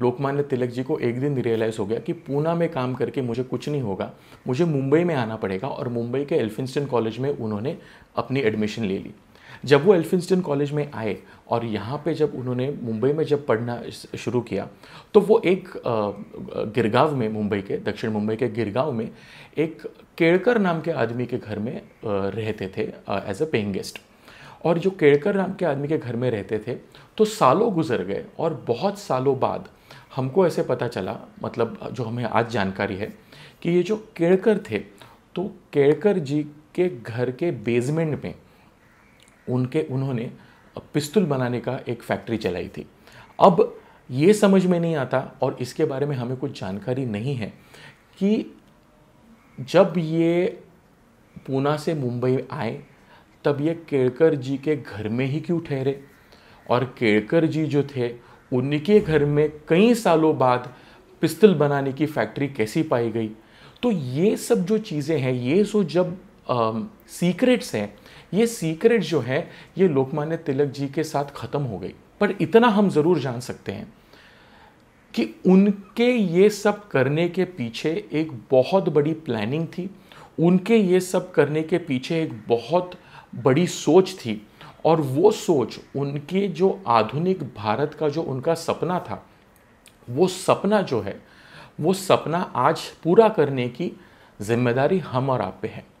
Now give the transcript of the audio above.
लोकमान्य तिलक जी को एक दिन रियलाइज़ हो गया कि पूना में काम करके मुझे कुछ नहीं होगा मुझे मुंबई में आना पड़ेगा और मुंबई के एल्फिंस्टन कॉलेज में उन्होंने अपनी एडमिशन ले ली जब वो एल्फिंस्टन कॉलेज में आए और यहाँ पे जब उन्होंने मुंबई में जब पढ़ना शुरू किया तो वो एक गिरगांव में मुंबई के दक्षिण मुंबई के गिरगांव में एक केड़कर नाम के आदमी के घर में रहते थे एज अ पेइंग गेस्ट और जो केड़कर नाम के आदमी के घर में रहते थे तो सालों गुजर गए और बहुत सालों बाद हमको ऐसे पता चला मतलब जो हमें आज जानकारी है कि ये जो केड़कर थे तो केड़कर जी के घर के बेसमेंट में उनके उन्होंने पिस्तौल बनाने का एक फैक्ट्री चलाई थी अब ये समझ में नहीं आता और इसके बारे में हमें कुछ जानकारी नहीं है कि जब ये पूना से मुंबई आए तब ये केड़कर जी के घर में ही क्यों ठहरे और केड़कर जी जो थे उनके घर में कई सालों बाद पिस्तल बनाने की फैक्ट्री कैसी पाई गई तो ये सब जो चीज़ें हैं ये सो जब सीक्रेट्स हैं ये सीक्रेट जो है ये लोकमान्य तिलक जी के साथ ख़त्म हो गई पर इतना हम ज़रूर जान सकते हैं कि उनके ये सब करने के पीछे एक बहुत बड़ी प्लानिंग थी उनके ये सब करने के पीछे एक बहुत बड़ी सोच थी और वो सोच उनके जो आधुनिक भारत का जो उनका सपना था वो सपना जो है वो सपना आज पूरा करने की जिम्मेदारी हम और आप पे है